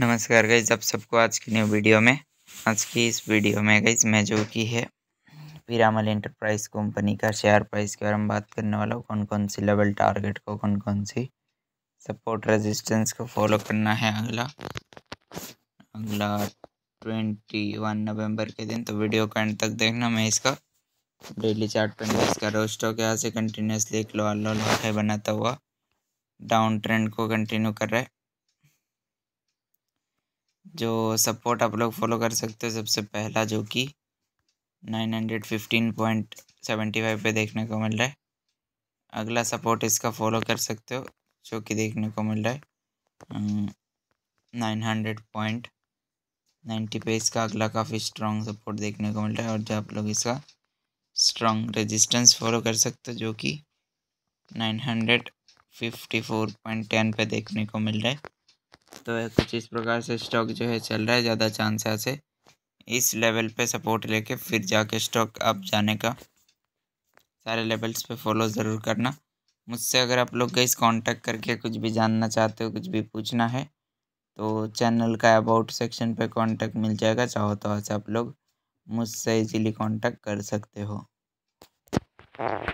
नमस्कार गई जब सबको आज की न्यू वीडियो में आज की इस वीडियो में गई मैं जो की है पीरामल इंटरप्राइज कंपनी का शेयर प्राइस के बारे में बात करने वाला हूँ कौन कौन सी लेवल टारगेट को कौन कौन सी सपोर्ट रेजिस्टेंस को फॉलो करना है अगला अगला ट्वेंटी वन नवम्बर के दिन तो वीडियो का एंड तक देखना मैं इसका डेली चार्ट पर इन्वेस्ट कर रहा हूँ स्टॉक यहाँ से कंटिन्यूसली एक लोअर लो लो बनाता हुआ डाउन ट्रेंड को कंटिन्यू कर रहा है जो सपोर्ट आप लोग फॉलो कर सकते हो सबसे पहला जो कि nine hundred fifteen point seventy five पर देखने को मिल रहा है अगला सपोर्ट इसका फॉलो कर सकते हो जो कि देखने को मिल रहा है नाइन हंड्रेड पॉइंट नाइन्टी पे इसका अगला काफ़ी स्ट्रॉन्ग सपोर्ट देखने को मिल रहा है और जो आप लोग इसका स्ट्रॉन्ग रेजिस्टेंस फॉलो कर सकते हो जो कि nine hundred fifty four point ten पे देखने को मिल रहा है तो कुछ इस प्रकार से स्टॉक जो है चल रहा है ज़्यादा चांस है से इस लेवल पे सपोर्ट लेके फिर जाके स्टॉक अप जाने का सारे लेवल्स पे फॉलो ज़रूर करना मुझसे अगर आप लोग गई कांटेक्ट करके कुछ भी जानना चाहते हो कुछ भी पूछना है तो चैनल का अबाउट सेक्शन पे कांटेक्ट मिल जाएगा चाहो तो आज आप लोग मुझसे इजीली कांटेक्ट कर सकते हो